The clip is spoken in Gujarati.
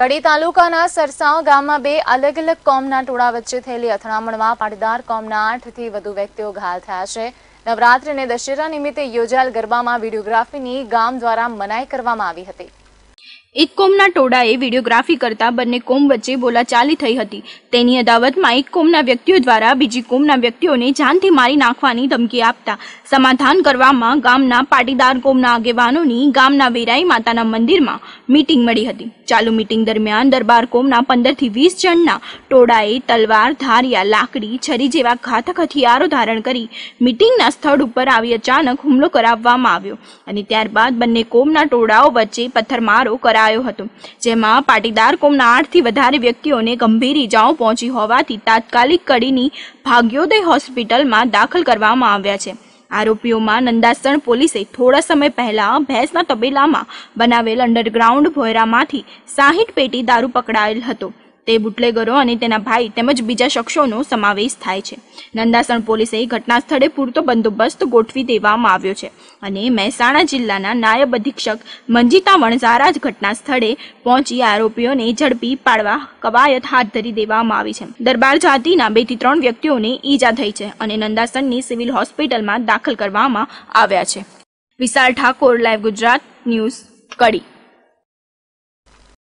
કડી તાલુકાના સરસાવ ગામમાં બે અલગ અલગ કોમના ટોળા વચ્ચે થયેલી અથડામણમાં પાટીદાર કોમના આઠથી વધુ વ્યક્તિઓ ઘાયલ થયા છે નવરાત્રી અને દશેરા નિમિત્તે યોજાયેલ ગરબામાં વિડીયોગ્રાફીની ગામ દ્વારા મનાઈ કરવામાં આવી હતી એક કોમના ટોળાએ વિડીયોગ્રાફી કરતા બંને કોમ વચ્ચે બોલાચાલી થઈ હતી તેની અદાવતમાં એક કોમના વ્યક્તિઓ દ્વારા બીજી કોમના વ્યક્તિઓને જાનથી મારી નાખવાની ધમકી આપતા સમાધાન કરવામાં ગામના પાટીદાર કોમના આગેવાનોની ગામના વેરાઈ માતાના મંદિરમાં મીટિંગ મળી હતી ચાલુ મીટિંગ દરમિયાન દરબાર કોમના પંદરથી વીસ જણના ટોળાએ તલવાર ધારિયા લાકડી છરી જેવા ઘાતક હથિયારો ધારણ કરી મીટિંગના સ્થળ ઉપર આવી અચાનક હુમલો કરાવવામાં આવ્યો અને ત્યારબાદ બંને કોમના ટોળાઓ વચ્ચે પથ્થરમારો કરાવ કરાયો હતો જેમાં પાટીદાર કોમના આઠથી વધારે વ્યક્તિઓને ગંભીર ઇજાઓ પહોંચી હોવાથી તાત્કાલિક કડીની ભાગ્યોદય હોસ્પિટલમાં દાખલ કરવામાં આવ્યા છે આરોપીઓમાં નંદાસણ પોલીસે થોડા સમય પહેલા ભેંસના તબેલામાં બનાવેલ અંડરગ્રાઉન્ડ ભોયરામાંથી સાહીઠ પેટી દારૂ પકડાયેલ હતો તે બુટલેગરો અને તેના ભાઈ તેમજ બીજા શખ્સોનો સમાવેશ થાય છે નંદાસણ પોલીસે ઘટના સ્થળે પૂરતો બંદોબસ્ત ગોઠવી દેવામાં આવ્યો છે અને મહેસાણા જિલ્લાના નાયબ અધિક્ષક મંજીતા વણઝારા જ ઘટના સ્થળે પહોંચી આરોપીઓને ઝડપી પાડવા કવાયત હાથ ધરી દેવામાં આવી છે દરબાર જાતિના બે થી ત્રણ વ્યક્તિઓને ઈજા થઈ છે અને નંદાસણની સિવિલ હોસ્પિટલમાં દાખલ કરવામાં આવ્યા છે વિશાલ ઠાકોર લાઈવ ગુજરાત ન્યૂઝ કડી